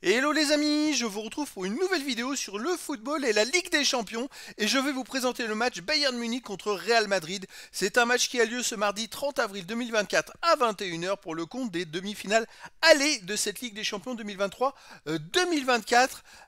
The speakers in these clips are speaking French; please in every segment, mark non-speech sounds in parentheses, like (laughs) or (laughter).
Hello les amis, je vous retrouve pour une nouvelle vidéo sur le football et la Ligue des Champions et je vais vous présenter le match Bayern Munich contre Real Madrid. C'est un match qui a lieu ce mardi 30 avril 2024 à 21h pour le compte des demi-finales allées de cette Ligue des Champions 2023-2024. Euh,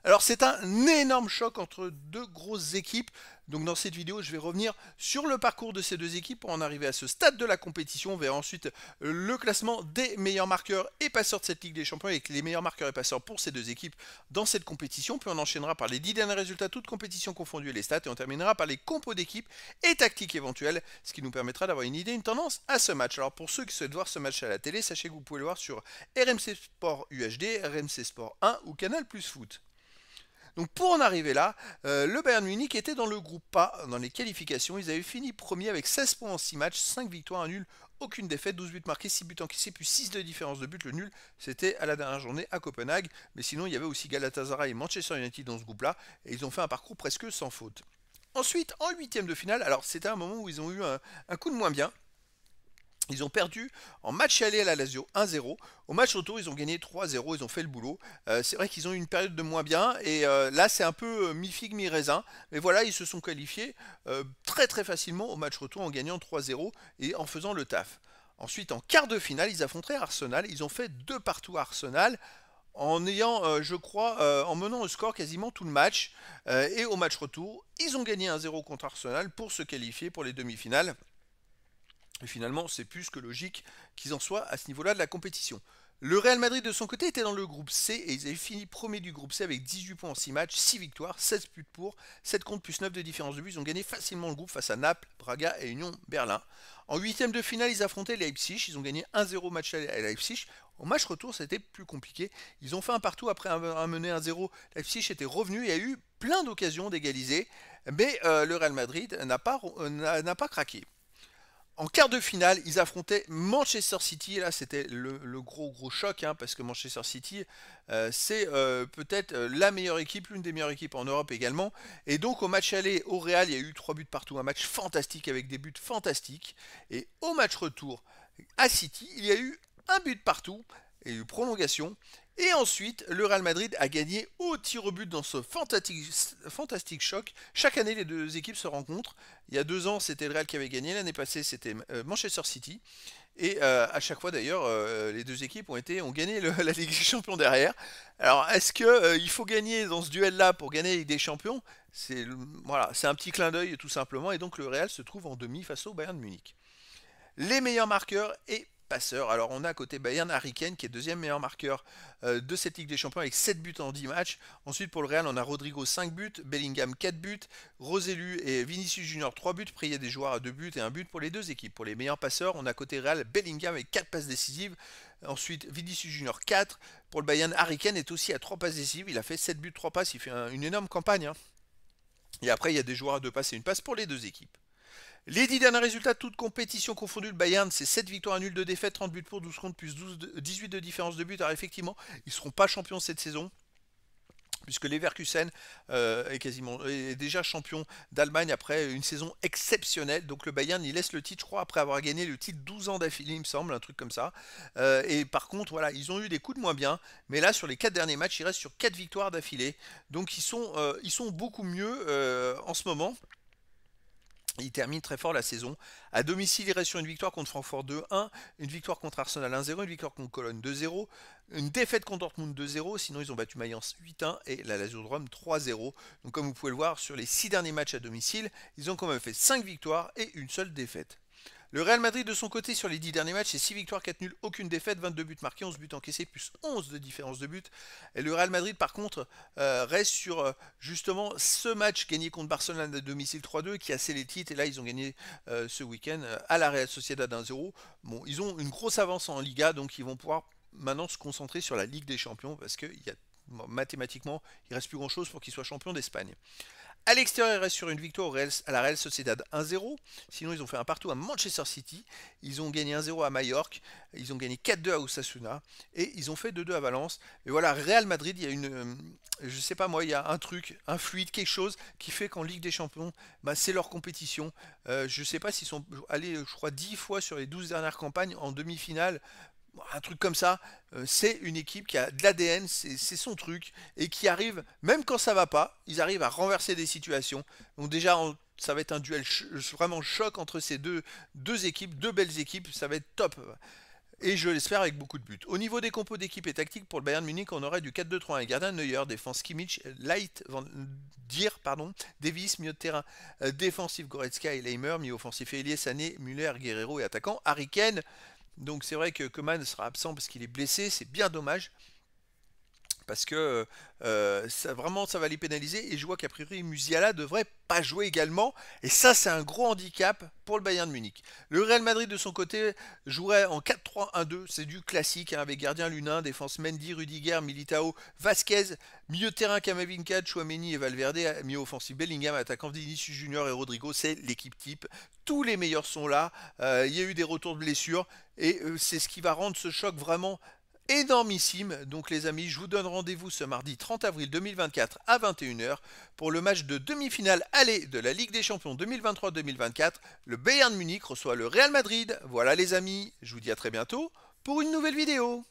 Alors c'est un énorme choc entre deux grosses équipes. Donc dans cette vidéo, je vais revenir sur le parcours de ces deux équipes pour en arriver à ce stade de la compétition. On verra ensuite euh, le classement des meilleurs marqueurs et passeurs de cette Ligue des Champions avec les meilleurs marqueurs et passeurs pour ces deux équipes dans cette compétition. Puis on enchaînera par les 10 derniers résultats, toutes compétitions confondues et les stats. Et on terminera par les compos d'équipe et tactiques éventuelles, ce qui nous permettra d'avoir une idée, une tendance à ce match. Alors pour ceux qui souhaitent voir ce match à la télé, sachez que vous pouvez le voir sur RMC Sport UHD, RMC Sport 1 ou Canal Plus Foot. Donc pour en arriver là, euh, le Bayern Munich était dans le groupe A, dans les qualifications. Ils avaient fini premier avec 16 points en 6 matchs, 5 victoires, 1 nul, aucune défaite, 12 buts marqués, 6 buts encaissés, puis 6 de différence de but. Le nul, c'était à la dernière journée à Copenhague. Mais sinon, il y avait aussi Galatasaray et Manchester United dans ce groupe-là. Et ils ont fait un parcours presque sans faute. Ensuite, en huitième de finale, alors c'était un moment où ils ont eu un coup de moins bien. Ils ont perdu en match aller à la Lazio 1-0. Au match retour, ils ont gagné 3-0. Ils ont fait le boulot. Euh, c'est vrai qu'ils ont eu une période de moins bien. Et euh, là, c'est un peu euh, mi-figue, mi-raisin. Mais voilà, ils se sont qualifiés très très facilement au match retour en gagnant 3-0 et en faisant le taf. Ensuite, en quart de finale, ils affronteraient Arsenal. Ils ont fait deux partout Arsenal en ayant, je crois, en menant au score quasiment tout le match. et au match retour, ils ont gagné 1-0 contre Arsenal pour se qualifier pour les demi-finales. Et finalement, c'est plus que logique qu'ils en soient à ce niveau-là de la compétition. Le Real Madrid de son côté était dans le groupe C et ils avaient fini premier du groupe C avec 18 points en 6 matchs, 6 victoires, 16 buts pour, 7 contre plus 9 de différence de but. Ils ont gagné facilement le groupe face à Naples, Braga et Union Berlin. En huitième de finale, ils affrontaient Leipzig. Ils ont gagné 1-0 match à Leipzig. Au match retour, c'était plus compliqué. Ils ont fait un partout après avoir mené 1-0. Leipzig était revenu et a eu plein d'occasions d'égaliser. Mais euh, le Real Madrid n'a pas, euh, pas craqué. En quart de finale, ils affrontaient Manchester City. Là, c'était le, gros gros choc, hein, parce que Manchester City, euh, c'est euh, peut-être euh, la meilleure équipe, l'une des meilleures équipes en Europe également. Et donc au match aller au Real, il y a eu trois buts partout, un match fantastique avec des buts fantastiques. Et au match retour à City, il y a eu un but partout et une prolongation. Et ensuite, le Real Madrid a gagné au tir au but dans ce fantastique, choc. Chaque année, les deux équipes se rencontrent. Il y a deux ans, c'était le Real qui avait gagné. L'année passée, c'était euh, Manchester City. Et euh, à chaque fois d'ailleurs, euh, les deux équipes ont, été, ont gagné (laughs) la Ligue des Champions derrière. Alors est-ce qu'il faut gagner dans ce duel-là pour gagner la Ligue des Champions C'est voilà, un petit clin d'œil tout simplement. Et donc le Real se trouve en demi face au Bayern de Munich. Les meilleurs marqueurs et alors on a côté Bayern Harry qui est deuxième meilleur marqueur euh, de cette Ligue des Champions avec 7 buts en 10 matchs. Ensuite pour le Real on a Rodrigo 5 buts, Bellingham 4 buts, Roselu et Vinicius Junior 3 buts. a des joueurs à 2 buts et 1 but pour les deux équipes. Pour les meilleurs passeurs on a côté Real Bellingham avec 4 passes décisives. Ensuite, Vinicius Junior 4. Pour le Bayern, Harry est aussi à 3 passes décisives. Il a fait 7 buts, 3 passes. Il fait une énorme campagne. Hein. Et après, il y a des joueurs à 2 passes et 1 passe pour les deux équipes. Les dix derniers résultats, toute compétition confondue, le Bayern, c'est 7 victoires, un nul, de défaites, 30 buts pour, 12 contre, plus 12 18 de différence de but. Alors effectivement, ils ne seront pas champions cette saison. Puisque Leverkusen euh, est quasiment déjà champion d'Allemagne après une saison exceptionnelle. Donc le Bayern il laisse le titre, je crois, après avoir gagné le titre 12 ans d'affilée, il me semble, un truc comme ça. Euh, et par contre, voilà, ils ont eu des coups de moins bien. Mais là, sur les 4 derniers matchs, ils restent sur 4 victoires d'affilée. Donc ils sont, euh, ils sont beaucoup mieux en ce moment. Il termine très fort la saison. À domicile, il reste sur une victoire contre Francfort 2-1, une victoire contre Arsenal 1-0, une victoire contre Cologne 2-0, une défaite contre Dortmund 2-0, sinon ils ont battu Mayence 8-1 et la Lazio de 3-0. Donc comme vous pouvez le voir, sur les 6 derniers matchs à domicile, ils ont quand même fait 5 victoires et une seule défaite. Le Real Madrid de son côté sur les 10 derniers matchs, c'est 6 victoires, 4 nuls, aucune défaite, 22 buts marqués, 11 buts encaissés, plus 11 de différence de buts. Et le Real Madrid par contre euh, reste sur euh, justement ce match gagné contre Barcelone à domicile 3-2 qui a scellé les titres et là ils ont gagné euh, ce week-end à la Real Sociedad d'un 0 Bon, ils ont une grosse avance en Liga donc ils vont pouvoir maintenant se concentrer sur la Ligue des Champions parce que y a, mathématiquement il reste plus grand chose pour qu'ils soient champions d'Espagne. À l'extérieur, ils restent sur une victoire à la Real Sociedad 1-0. Sinon, ils ont fait un partout à Manchester City. Ils ont gagné 1-0 à Mallorca. Ils ont gagné 4-2 à Osasuna. Et ils ont fait 2-2 à Valence. et voilà, Real Madrid, il y a une. Euh, je sais pas moi, il y a un truc, un fluide, quelque chose qui fait qu'en Ligue des Champions, bah, c'est leur compétition. Euh, je sais pas s'ils sont allés, je crois, 10 fois sur les 12 dernières campagnes en demi-finale un truc comme ça, euh, c'est une équipe qui a de l'ADN, c'est son truc, et qui arrive, même quand ça va pas, ils arrivent à renverser des situations. Donc déjà, ça va être un duel vraiment choc entre ces deux, deux équipes, deux belles équipes, ça va être top. Et je l'espère avec beaucoup de buts. Au niveau des compos d'équipe et tactique, pour le Bayern Munich, on aurait du 4-2-3-1 Gardien Neuer, défense Kimmich, Light, Van Dier, pardon, Davis, milieu de terrain euh, défensif Goretzka et Leimer, milieu offensif Elie Sané, Müller, Guerrero et attaquant Harry Kane. Donc c'est vrai que Coman sera absent parce qu'il est blessé, c'est bien dommage parce que euh, ça, vraiment ça va les pénaliser. Et je vois qu'a priori Musiala devrait pas jouer également. Et ça, c'est un gros handicap pour le Bayern de Munich. Le Real Madrid de son côté jouerait en 4-3-1-2. C'est du classique hein, avec gardien Lunin, défense Mendy, Rudiger, Militao, Vasquez, milieu terrain Kamavinka, Chouameni et Valverde, milieu offensif Bellingham, attaquant Vinicius Junior et Rodrigo. C'est l'équipe type. Tous les meilleurs sont là. Euh, il y a eu des retours de blessures et euh, c'est ce qui va rendre ce choc vraiment énormissime. Donc les amis, je vous donne rendez-vous ce mardi 30 avril 2024 à 21h pour le match de demi-finale aller de la Ligue des Champions 2023-2024. Le Bayern Munich reçoit le Real Madrid. Voilà les amis, je vous dis à très bientôt pour une nouvelle vidéo.